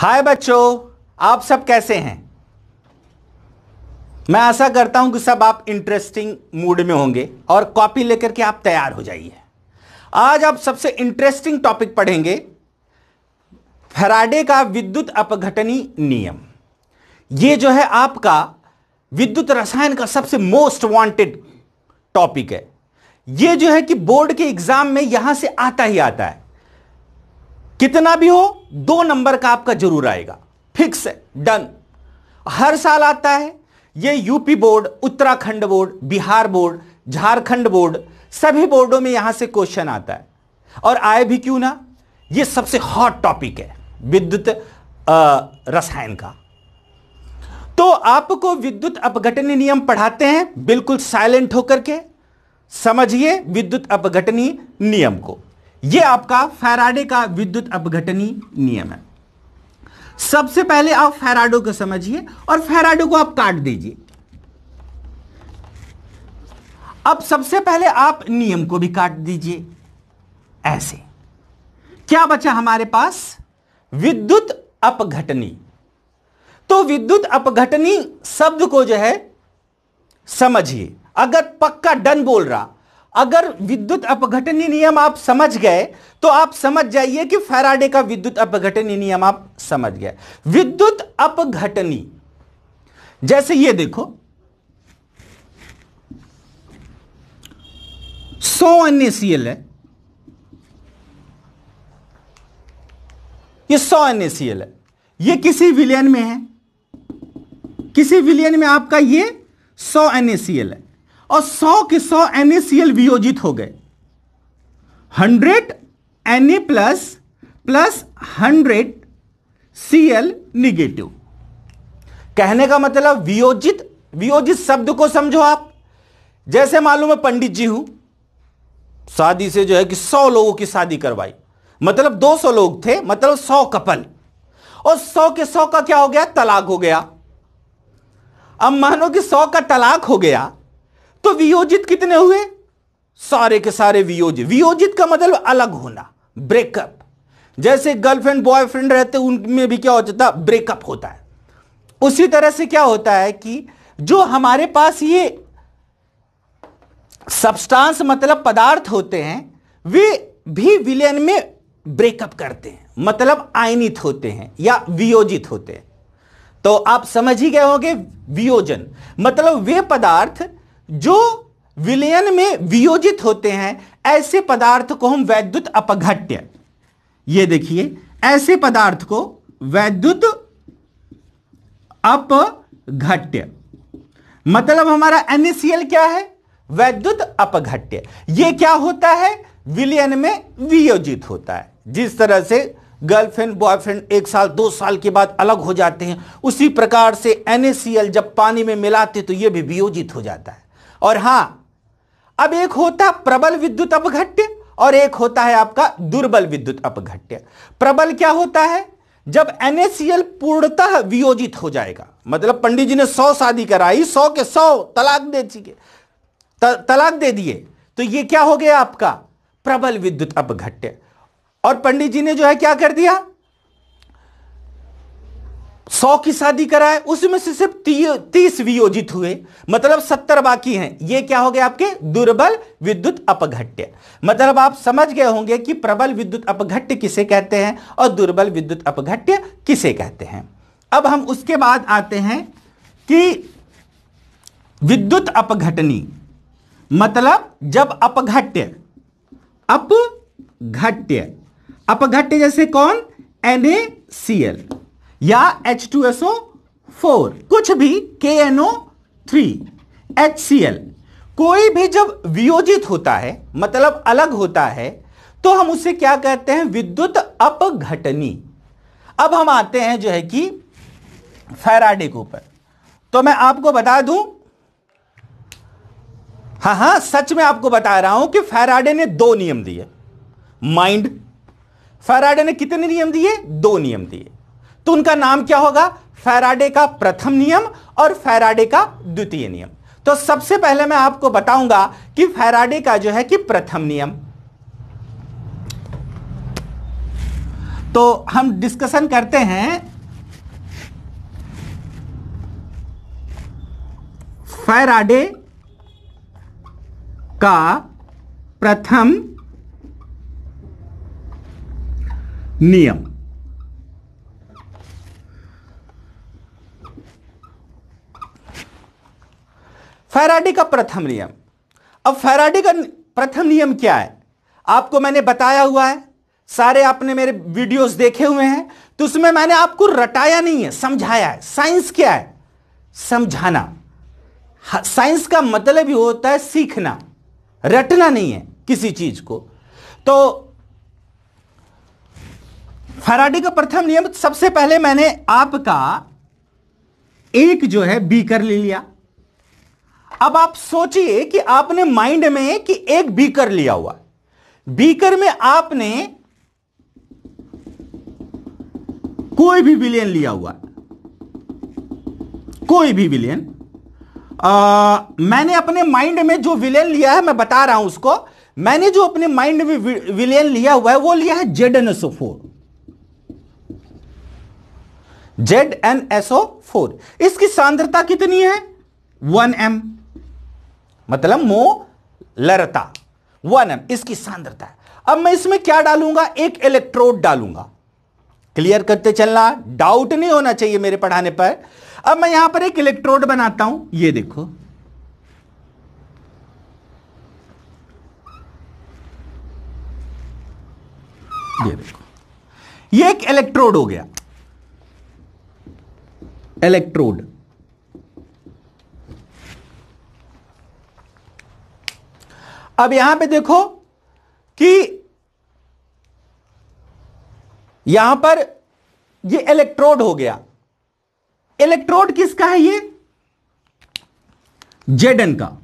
हाय बच्चों आप सब कैसे हैं मैं आशा करता हूं कि सब आप इंटरेस्टिंग मूड में होंगे और कॉपी लेकर के आप तैयार हो जाइए आज आप सबसे इंटरेस्टिंग टॉपिक पढ़ेंगे फराडे का विद्युत अपघटनी नियम ये जो है आपका विद्युत रसायन का सबसे मोस्ट वांटेड टॉपिक है ये जो है कि बोर्ड के एग्जाम में यहां से आता ही आता है कितना भी हो दो नंबर का आपका जरूर आएगा फिक्स है डन हर साल आता है ये UP board Uttarakhand board Bihar board Jharkhand board सभी बोर्डों में यहां से क्वेश्चन आता है और आए भी क्यों ना ये सबसे हॉट टॉपिक है विद्युत रसायन का तो आपको विद्युत अपघटन नियम पढ़ाते हैं बिल्कुल साइलेंट होकर के समझिए विद्युत अपघटनीय नियम को यह आपका फैराडे का विद्युत अपघटनी नियम है सबसे पहले आप फैराडो को समझिए और फैराडो को आप काट दीजिए अब सबसे पहले आप नियम को भी काट दीजिए ऐसे क्या बचा हमारे पास विद्युत अपघटनी तो विद्युत अपघटनी शब्द को जो है समझिए अगर पक्का डन बोल रहा अगर विद्युत अपघटनी नियम आप समझ गए तो आप समझ जाइए कि फैराडे का विद्युत अपघटनी नियम आप समझ गए विद्युत अपघटनी जैसे ये देखो सौ एनएसीएल है ये सौ एनएसीएल है ये किसी विलियन में है किसी विलियन में आपका ये सौ एनएसीएल है और सौ के सौ एन वियोजित हो गए hundred N plus plus hundred L negative कहने का मतलब वियोजित वियोजित शब्द को समझो आप जैसे मालूम है पंडित जी हूं शादी से जो है कि सौ लोगों की शादी करवाई मतलब 200 लोग थे मतलब 100 कपल और 100 के 100 का क्या हो गया तलाक हो गया अब मानो कि 100 का तलाक हो गया तो वियोजित कितने हुए सारे के सारे वियोजित वियोजित का मतलब अलग होना ब्रेकअप जैसे गर्लफ्रेंड बॉयफ्रेंड रहते उनमें भी क्या हो जाता ब्रेकअप होता है उसी तरह से क्या होता है कि जो हमारे पास ये सब्सटेंस मतलब पदार्थ होते हैं वे भी विलयन में ब्रेकअप करते हैं मतलब आयनित होते हैं या वियोजित होते हैं तो आप समझ ही गए होंगे वियोजन मतलब वे पदार्थ जो विलयन में वियोजित होते हैं ऐसे पदार्थ को हम वैद्युत अपघट्य ये देखिए ऐसे पदार्थ को वैद्युत अपघट्य मतलब हमारा एनएसीएल क्या है वैद्युत अपघट्य ये क्या होता है विलयन में वियोजित होता है जिस तरह से गर्लफ्रेंड बॉयफ्रेंड एक साल दो साल के बाद अलग हो जाते हैं उसी प्रकार से एनएसीएल जब पानी में मिलाते तो यह भी वियोजित हो जाता है और हां अब एक होता प्रबल विद्युत अपघट्य और एक होता है आपका दुर्बल विद्युत अपघट्य प्रबल क्या होता है जब NaCl पूर्णतः वियोजित हो जाएगा मतलब पंडित जी ने सौ शादी कराई सौ के सौ तलाक दे चुके तलाक दे दिए तो ये क्या हो गया आपका प्रबल विद्युत अपघट्य और पंडित जी ने जो है क्या कर दिया सौ की शादी कराए उसमें से सिर्फ तीस वियोजित हुए मतलब सत्तर बाकी हैं ये क्या हो गया आपके दुर्बल विद्युत अपघट्य मतलब आप समझ गए होंगे कि प्रबल विद्युत अपघट्य किसे कहते हैं और दुर्बल विद्युत अपघट्य किसे कहते हैं अब हम उसके बाद आते हैं कि विद्युत अपघटनी मतलब जब अपघट्य अपघट्य अपघट्य जैसे कौन एन ए सी एल या H two S O four कुछ भी K N O three H C L कोई भी जब वियोजित होता है मतलब अलग होता है तो हम उसे क्या कहते हैं विद्युत अपघटनी अब हम आते हैं जो है कि फैराडे के ऊपर तो मैं आपको बता दूं हाँ हाँ सच में आपको बता रहा हूं कि फैराडे ने दो नियम दिए माइंड फैराडे ने कितने नियम दिए दो नियम दिए तो उनका नाम क्या होगा फैराडे का प्रथम नियम और फैराडे का द्वितीय नियम तो सबसे पहले मैं आपको बताऊंगा कि फैराडे का जो है कि प्रथम नियम तो हम डिस्कशन करते हैं फैराडे का प्रथम नियम फैराडे का प्रथम नियम अब फैराडे का प्रथम नियम क्या है आपको मैंने बताया हुआ है सारे आपने मेरे वीडियोस देखे हुए हैं तो उसमें मैंने आपको रटाया नहीं है समझाया है साइंस क्या है समझाना हाँ, साइंस का मतलब ही होता है सीखना रटना नहीं है किसी चीज को तो फराडे का प्रथम नियम सबसे पहले मैंने आपका एक जो है बीकर ले लिया अब आप सोचिए कि आपने माइंड में कि एक बीकर लिया हुआ बीकर में आपने कोई भी विलियन लिया हुआ कोई भी विलियन मैंने अपने माइंड में जो विलियन लिया है मैं बता रहा हूं उसको मैंने जो अपने माइंड में विलियन लिया हुआ है वो लिया है Z N S O four Z N S O four इसकी सांद्रता कितनी है वन एम मतलब मो लरता वन एम इसकी सांद्रता अब मैं इसमें क्या डालूंगा एक इलेक्ट्रोड डालूंगा क्लियर करते चलना डाउट नहीं होना चाहिए मेरे पढ़ाने पर अब मैं यहां पर एक इलेक्ट्रोड बनाता हूं ये देखो ये देखो ये एक इलेक्ट्रोड हो गया इलेक्ट्रोड अब यहां पे देखो कि यहां पर ये इलेक्ट्रोड हो गया इलेक्ट्रोड किसका है ये जेडन का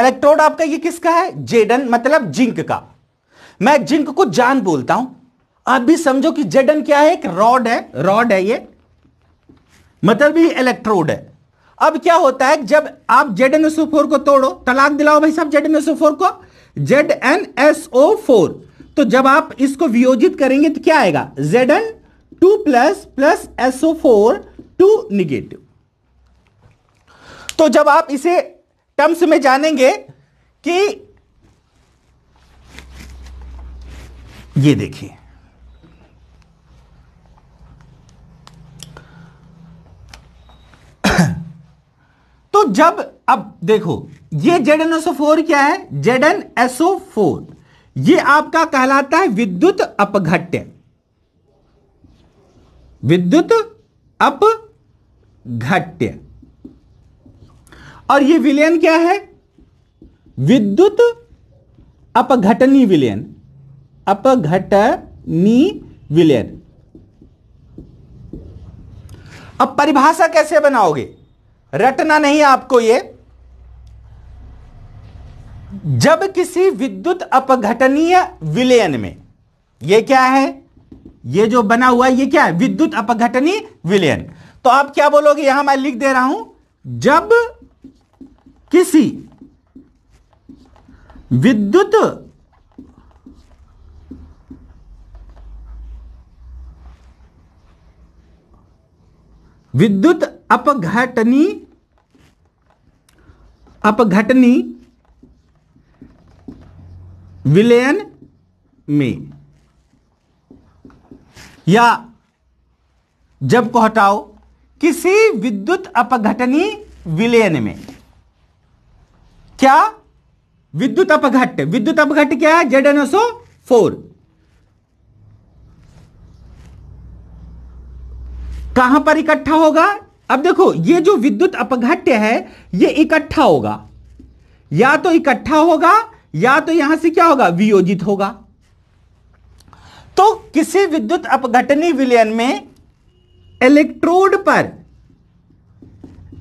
इलेक्ट्रोड आपका ये किसका है जेडन मतलब जिंक का मैं जिंक को जान बोलता हूं आप भी समझो कि जेडन क्या है एक रॉड है रॉड है ये मतलब ये इलेक्ट्रोड है अब क्या होता है जब आप जेड एन फोर को तोड़ो तलाक दिलाओ भाई साहब जेड एन फोर को Z N S O four तो जब आप इसको वियोजित करेंगे तो क्या आएगा Z N two plus plus S O four two negative तो जब आप इसे टर्म्स में जानेंगे कि ये देखिए तो जब अब देखो ये जेड फोर क्या है जेड फोर यह आपका कहलाता है विद्युत अपघट्य विद्युत अपघट्य और ये विलयन क्या है विद्युत अपघटनी विलयन अपघटनी विलयन अब परिभाषा कैसे बनाओगे रटना नहीं आपको ये जब किसी विद्युत अपघटनीय विलयन में ये क्या है ये जो बना हुआ है ये क्या है विद्युत अपघटनीय विलयन तो आप क्या बोलोगे यहां मैं लिख दे रहा हूं जब किसी विद्युत विद्युत अपघटनीय अपघटनी विलयन में या जब को हटाओ किसी विद्युत अपघटनी विलयन में क्या विद्युत अपघट विद्युत अपघट क्या है जेड एनएसओ फोर कहां पर इकट्ठा होगा अब देखो ये जो विद्युत अपघट्य है ये इकट्ठा होगा या तो इकट्ठा होगा या तो यहां से क्या होगा वियोजित होगा तो किसी विद्युत अपघटनी विलयन में इलेक्ट्रोड पर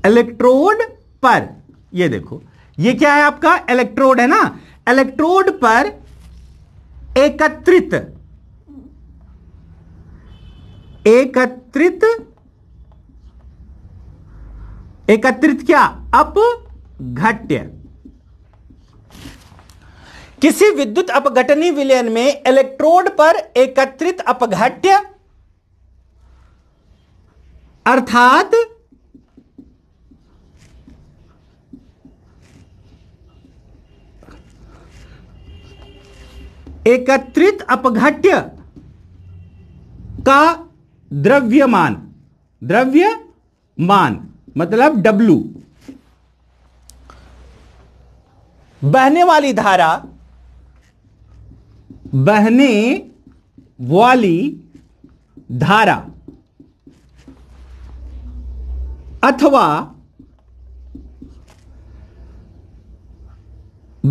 इलेक्ट्रोड पर ये देखो ये क्या है आपका इलेक्ट्रोड है ना इलेक्ट्रोड पर एकत्रित एकत्रित एकत्रित क्या अपघट्य किसी विद्युत अपघटनी विलयन में इलेक्ट्रोड पर एकत्रित अपघट्य अर्थात एकत्रित अपघट्य का द्रव्यमान द्रव्यमान मतलब डब्लू बहने वाली धारा बहने वाली धारा अथवा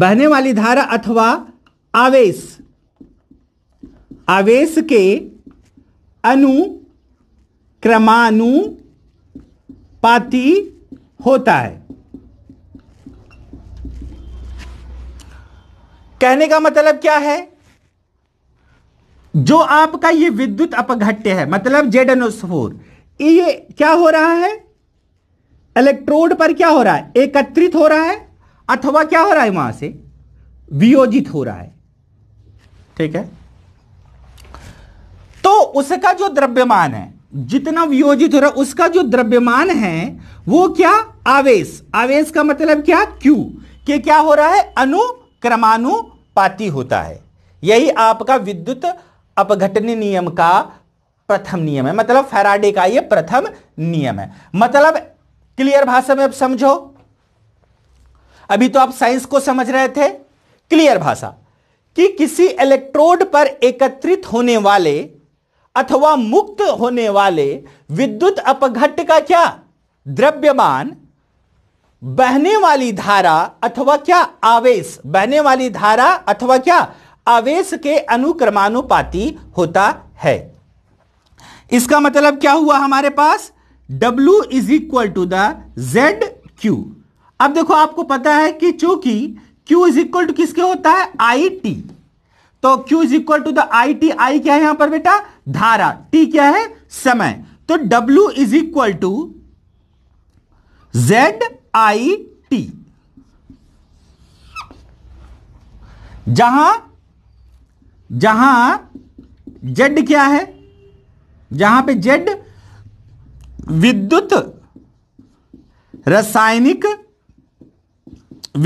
बहने वाली धारा अथवा आवेश आवेश के अनु क्रमानु पाती होता है कहने का मतलब क्या है जो आपका ये विद्युत अपघट्य है मतलब जेड अनुस्फोर ये क्या हो रहा है इलेक्ट्रोड पर क्या हो रहा है एकत्रित हो रहा है अथवा क्या हो रहा है वहां से वियोजित हो रहा है ठीक है तो उसका जो द्रव्यमान है जितना वियोजित हो रहा उसका जो द्रव्यमान है वो क्या आवेश आवेश का मतलब क्या क्यू के क्या हो रहा है अनुक्रमानुपाती होता है यही आपका विद्युत अपघटन नियम का प्रथम नियम है मतलब फैराडे का ये प्रथम नियम है मतलब क्लियर भाषा में अब समझो अभी तो आप साइंस को समझ रहे थे क्लियर भाषा कि किसी इलेक्ट्रोड पर एकत्रित होने वाले अथवा मुक्त होने वाले विद्युत अपघट का क्या द्रव्यमान बहने वाली धारा अथवा क्या आवेश बहने वाली धारा अथवा क्या आवेश के अनुक्रमानुपाती होता है इसका मतलब क्या हुआ हमारे पास W is equal to the Z Q अब देखो आपको पता है कि चूंकि Q इज इक्वल टू किसके होता है आई टी तो Q is equal to the I T I क्या है यहां पर बेटा धारा टी क्या है समय तो W is equal to Z I T जहां जहां जेड क्या है जहां पे जेड विद्युत रासायनिक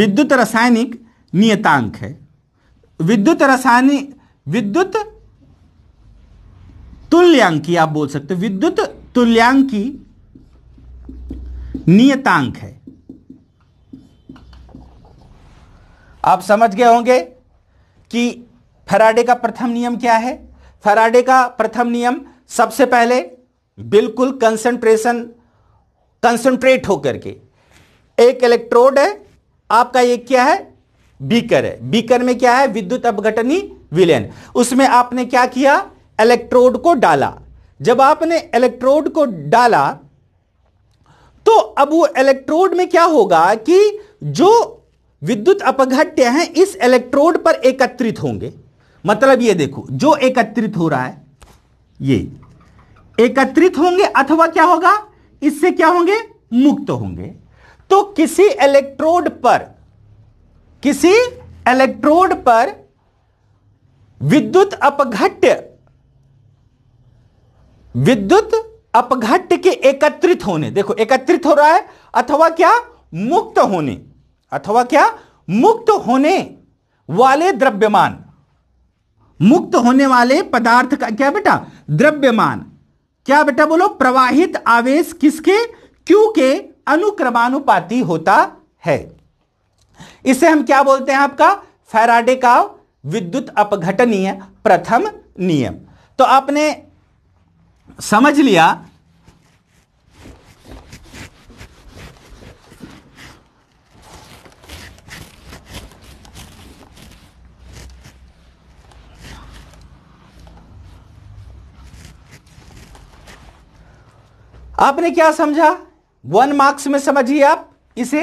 विद्युत रासायनिक नियतांक है विद्युत रासायनिक विद्युत तुल्यांकी आप बोल सकते विद्युत तुल्यांकी नियतांक है आप समझ गए होंगे कि फराडे का प्रथम नियम क्या है फराडे का प्रथम नियम सबसे पहले बिल्कुल कंसंट्रेशन कंसंट्रेट होकर के एक इलेक्ट्रोड है आपका ये क्या है बीकर है बीकर में क्या है विद्युत अपघटनी विलयन उसमें आपने क्या किया इलेक्ट्रोड को डाला जब आपने इलेक्ट्रोड को डाला तो अब वो इलेक्ट्रोड में क्या होगा कि जो विद्युत अपघट्य है इस इलेक्ट्रोड पर एकत्रित होंगे मतलब ये देखो जो एकत्रित हो रहा है ये एकत्रित होंगे अथवा क्या होगा इससे क्या होंगे मुक्त होंगे तो किसी इलेक्ट्रोड पर किसी इलेक्ट्रोड पर विद्युत अपघट्य विद्युत अपघट के एकत्रित होने देखो एकत्रित हो रहा है अथवा क्या मुक्त होने अथवा क्या मुक्त होने वाले द्रव्यमान मुक्त होने वाले पदार्थ का क्या बेटा द्रव्यमान क्या बेटा बोलो प्रवाहित आवेश किसके क्यू के अनुक्रमानुपाती होता है इसे हम क्या बोलते हैं आपका फैराडे का विद्युत अपघटनीय प्रथम नियम तो आपने समझ लिया आपने क्या समझा वन मार्क्स में समझिए आप इसे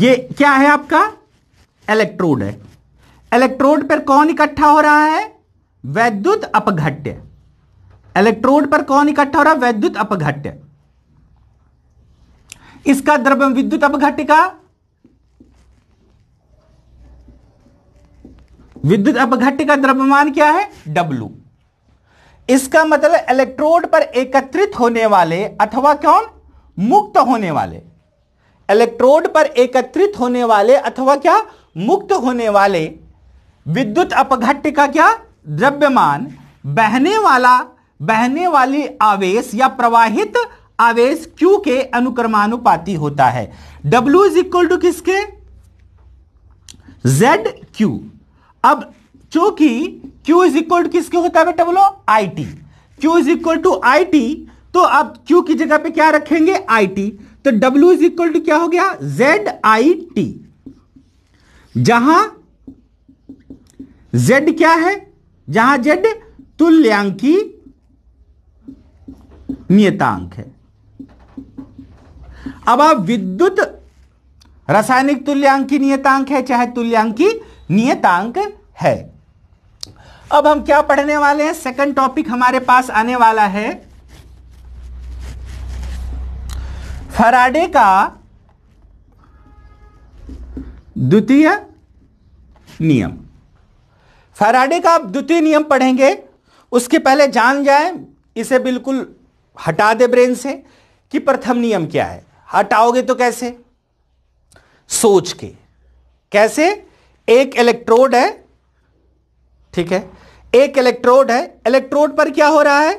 ये क्या है आपका इलेक्ट्रोड है इलेक्ट्रोड पर कौन इकट्ठा हो रहा है वैद्युत अपघट्य इलेक्ट्रोड पर कौन इकट्ठा हो रहा है वैद्युत अपघट्य इसका द्रव्य विद्युत अपघट्य का विद्युत अपघट्य का द्रव्यमान क्या है डब्लू इसका मतलब इलेक्ट्रोड पर एकत्रित होने वाले अथवा कौन मुक्त होने वाले इलेक्ट्रोड पर एकत्रित होने वाले अथवा क्या मुक्त होने वाले विद्युत अपघट्य का क्या द्रव्यमान बहने वाला बहने वाली आवेश या प्रवाहित आवेश Q के अनुक्रमानुपाती होता है W इज इक्वल टू किसके जेड क्यू अब चूंकि Q इज इक्वल टू किसके होता है बेटा बोलो I T Q is equal to I T तो अब Q की जगह पे क्या रखेंगे आई टी तो W इज इक्वल टू क्या हो गया जेड आई टी जहां Z क्या है जहां Z तुल्यांकी नियतांक है अब आप विद्युत रासायनिक तुल्यांक की नियतांक है चाहे तुल्यांक की नियतांक है अब हम क्या पढ़ने वाले हैं सेकंड टॉपिक हमारे पास आने वाला है फराडे का द्वितीय नियम फराडे का आप द्वितीय नियम पढ़ेंगे उसके पहले जान जाए इसे बिल्कुल हटा दे ब्रेन से कि प्रथम नियम क्या है हटाओगे तो कैसे सोच के कैसे एक इलेक्ट्रोड है ठीक है एक इलेक्ट्रोड है इलेक्ट्रोड पर क्या हो रहा है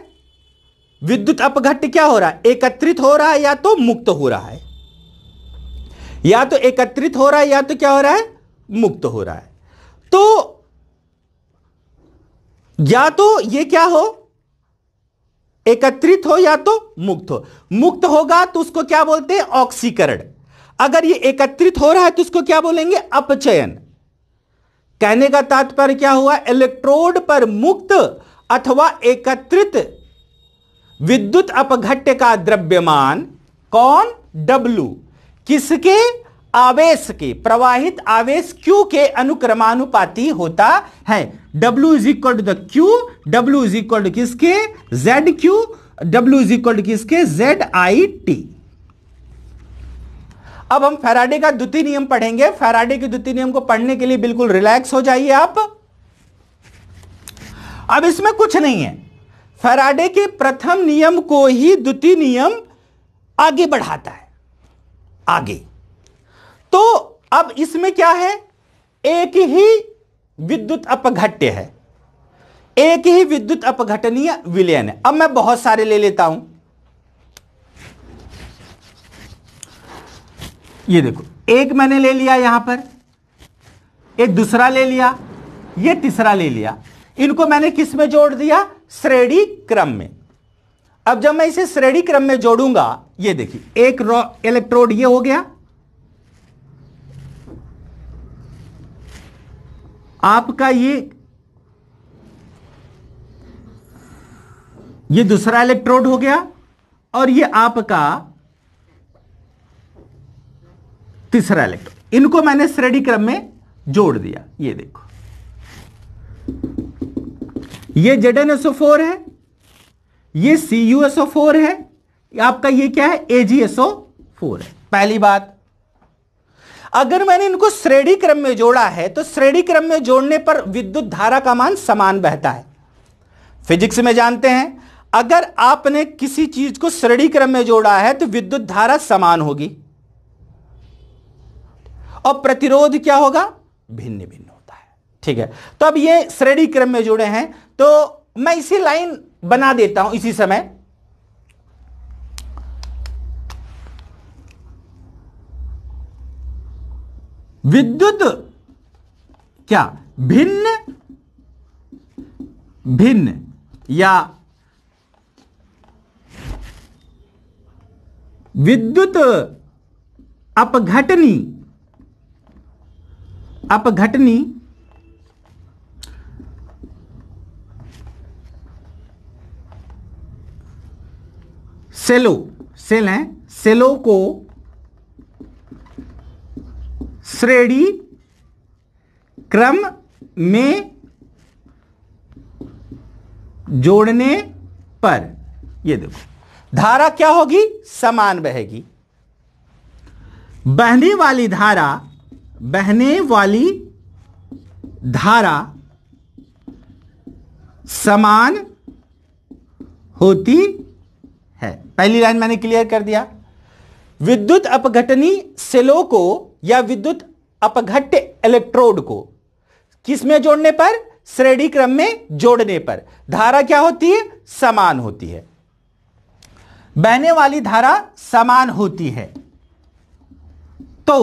विद्युत अपघट क्या हो रहा है एकत्रित हो रहा है या तो मुक्त हो रहा है या तो एकत्रित हो रहा है या तो क्या हो रहा है मुक्त हो रहा है तो या तो ये क्या हो एकत्रित हो या तो मुक्त हो मुक्त होगा तो उसको क्या बोलते हैं ऑक्सीकरण अगर ये एकत्रित हो रहा है तो उसको क्या बोलेंगे अपचयन कहने का तात्पर्य क्या हुआ इलेक्ट्रोड पर मुक्त अथवा एकत्रित विद्युत अपघट्य का द्रव्यमान कौन W किसके आवेश के प्रवाहित आवेश Q के अनुक्रमानुपाती होता है W is equal to the Q W is equal to किसके Z Q W is equal to किसके जेड आई टी अब हम फेराडे का द्वितीय नियम पढ़ेंगे फेराडे के द्वितीय नियम को पढ़ने के लिए बिल्कुल रिलैक्स हो जाइए आप अब इसमें कुछ नहीं है फेराडे के प्रथम नियम को ही द्वितीय नियम आगे बढ़ाता है आगे तो अब इसमें क्या है एक ही विद्युत अपघट्य है एक ही विद्युत अपघटनीय विलयन है अब मैं बहुत सारे ले लेता हूं ये देखो एक मैंने ले लिया यहां पर एक दूसरा ले लिया ये तीसरा ले लिया इनको मैंने किस में जोड़ दिया श्रेणी क्रम में अब जब मैं इसे श्रेणी क्रम में जोड़ूंगा ये देखिए एक इलेक्ट्रोड ये हो गया आपका ये ये दूसरा इलेक्ट्रोड हो गया और ये आपका तीसरा इलेक्ट्रोड इनको मैंने श्रेणी क्रम में जोड़ दिया ये देखो ये जेड फोर है ये सी यू एसओ फोर है आपका ये क्या है ए जी एसओ फोर है पहली बात अगर मैंने इनको श्रेणी क्रम में जोड़ा है तो श्रेणी क्रम में जोड़ने पर विद्युत धारा का मान समान बहता है फिजिक्स में जानते हैं अगर आपने किसी चीज को श्रेणी क्रम में जोड़ा है तो विद्युत धारा समान होगी और प्रतिरोध क्या होगा भिन्न भिन्न होता है ठीक है तो अब ये श्रेणी क्रम में जुड़े हैं तो मैं इसी लाइन बना देता हूं इसी समय विद्युत क्या भिन्न भिन्न या विद्युत अपघटनी अपघटनी सेलो सेल हैं सेलो को श्रेणी क्रम में जोड़ने पर ये देखो धारा क्या होगी समान बहेगी बहने वाली धारा बहने वाली धारा समान होती है पहली लाइन मैंने क्लियर कर दिया विद्युत अपघटनी सेलो को या विद्युत अपघट्य इलेक्ट्रोड को किस में जोड़ने पर श्रेणी क्रम में जोड़ने पर धारा क्या होती है समान होती है बहने वाली धारा समान होती है तो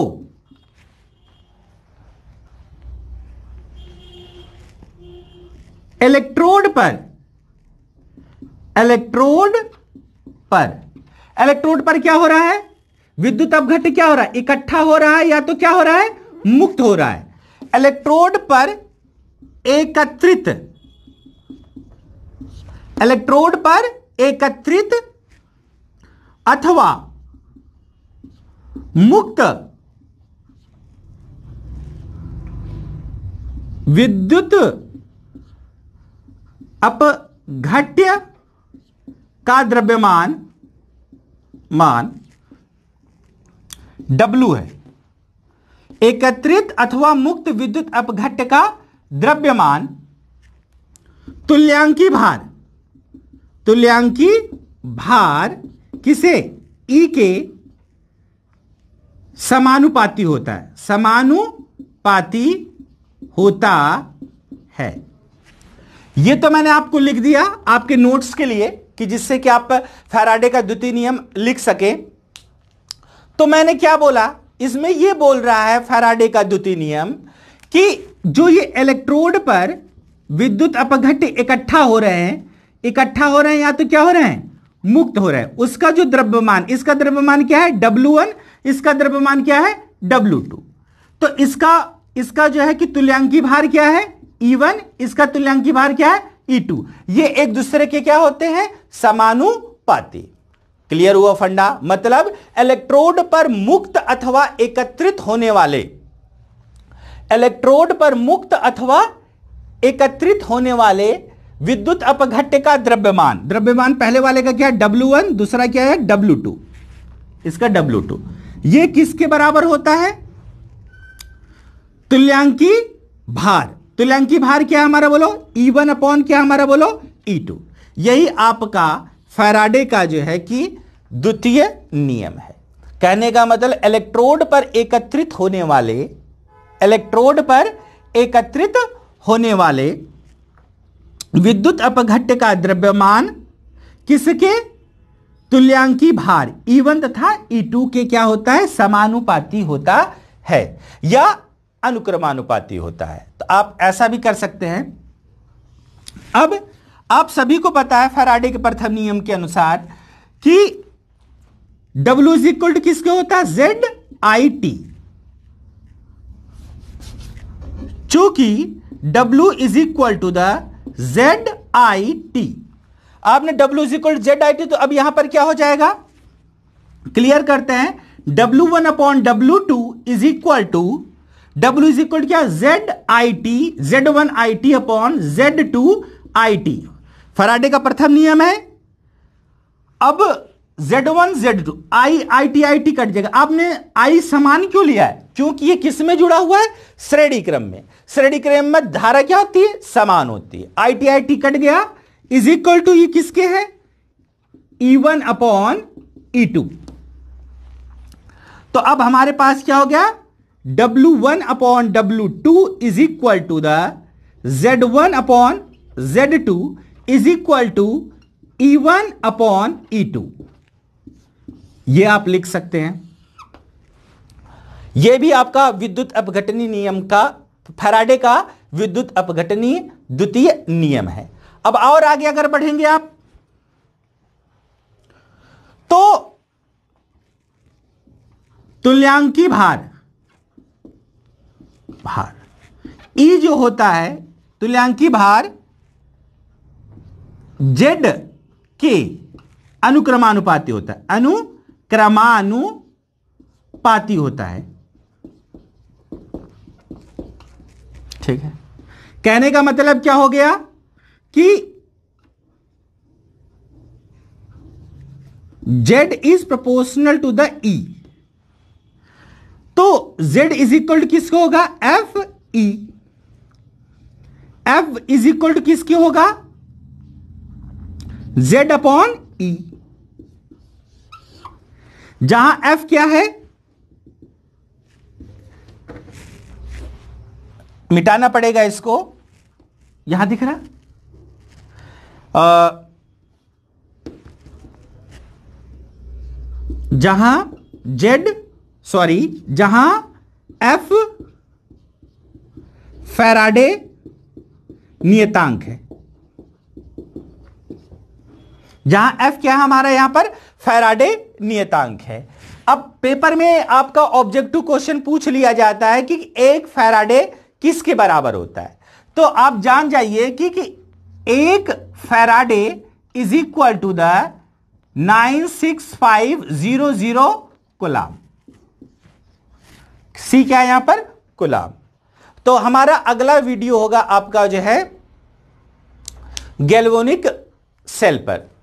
इलेक्ट्रोड पर इलेक्ट्रोड पर इलेक्ट्रोड पर क्या हो रहा है विद्युत अपघट क्या हो रहा है इकट्ठा हो रहा है या तो क्या हो रहा है मुक्त हो रहा है इलेक्ट्रोड पर एकत्रित इलेक्ट्रोड पर एकत्रित अथवा मुक्त विद्युत अपघट्य का द्रव्यमान मान W है एकत्रित अथवा मुक्त विद्युत अपघट्य का द्रव्यमान तुल्यांकी भार तुल्यांकी भार किसे ई के समानुपाती होता है समानुपाती होता है यह तो मैंने आपको लिख दिया आपके नोट्स के लिए कि जिससे कि आप फैराडे का द्वितीय नियम लिख सके तो मैंने क्या बोला इसमें यह बोल रहा है फैराडे का द्वितीय नियम कि जो ये इलेक्ट्रोड पर विद्युत अपघट इकट्ठा हो रहे हैं इकट्ठा हो रहे हैं या तो क्या हो रहे हैं मुक्त हो रहे हैं उसका जो द्रव्यमान इसका द्रव्यमान क्या है W1 इसका द्रव्यमान क्या है W2 तो इसका इसका जो है कि तुल्यांकी भार क्या है E1 इसका तुल्यांकी भार क्या है E2 ये एक दूसरे के क्या होते हैं समानुपाती क्लियर हुआ फंडा मतलब इलेक्ट्रोड पर मुक्त अथवा एकत्रित होने वाले इलेक्ट्रोड पर मुक्त अथवा एकत्रित होने वाले विद्युत अपघट्य का द्रव्यमान द्रव्यमान पहले वाले का क्या है डब्ल्यू वन दूसरा क्या है डब्ल्यू टू इसका डब्ल्यू टू यह किसके बराबर होता है तुल्यांकी भार तुल्यांकी भार क्या हमारा बोलो ई वन अपॉन क्या हमारा बोलो ई e टू यही आपका फैराडे का जो है कि द्वितीय नियम है कहने का मतलब इलेक्ट्रोड पर एकत्रित होने वाले इलेक्ट्रोड पर एकत्रित होने वाले विद्युत अपघट्य का द्रव्यमान किसके तुल्यांकी भार E1 तथा E2 के क्या होता है समानुपाती होता है या अनुक्रमानुपाती होता है तो आप ऐसा भी कर सकते हैं अब आप सभी को पता है फराडे के प्रथम नियम के अनुसार कि डब्ल्यू इज इक्वल टू किसके होता है जेड आई टी चूंकि W is equal to the Z I T आपने W is equal Z I T तो अब यहां पर क्या हो जाएगा क्लियर करते हैं W one upon W two is equal to W is equal क्या Z I T Z one I T upon Z two I T Faraday का प्रथम नियम है अब Z one Z two I I T I T cut जाएगा आपने आई समान क्यों लिया है क्योंकि ये किस में जुड़ा हुआ है श्रेणी क्रम में श्रेणी क्रम में धारा क्या होती है समान होती है I T I T cut गया इज इक्वल टू ये किसके है E one upon E two तो अब हमारे पास क्या हो गया W one upon W two is equal to the Z one upon Z two is equal to E one upon E two यह आप लिख सकते हैं यह भी आपका विद्युत अपघटनी नियम का फराडे का विद्युत अपघटनी द्वितीय नियम है अब और आगे अगर बढ़ेंगे आप तो तुल्यांकी भार भार ई e जो होता है तुल्यांकी भार जेड के अनुक्रमानुपाती होता है अनुक्रमानुपाती होता है ठीक है कहने का मतलब क्या हो गया कि Z is proportional to the E तो जेड इज इक्वल टू किसको होगा F E F is equal to किसके होगा जेड अपॉन ई जहां एफ क्या है मिटाना पड़ेगा इसको यहां दिख रहा जहां जेड सॉरी जहां एफ फेराडे नियतांक है जहां एफ क्या है हमारा यहां पर फेराडे नियतांक है अब पेपर में आपका ऑब्जेक्टिव क्वेश्चन पूछ लिया जाता है कि एक फेराडे किसके बराबर होता है तो आप जान जाइए कि, कि एक Faraday is equal to the nine six five zero zero coulomb C क्या है यहां पर गुलाम तो हमारा अगला वीडियो होगा आपका जो है गैल्वोनिक सेल पर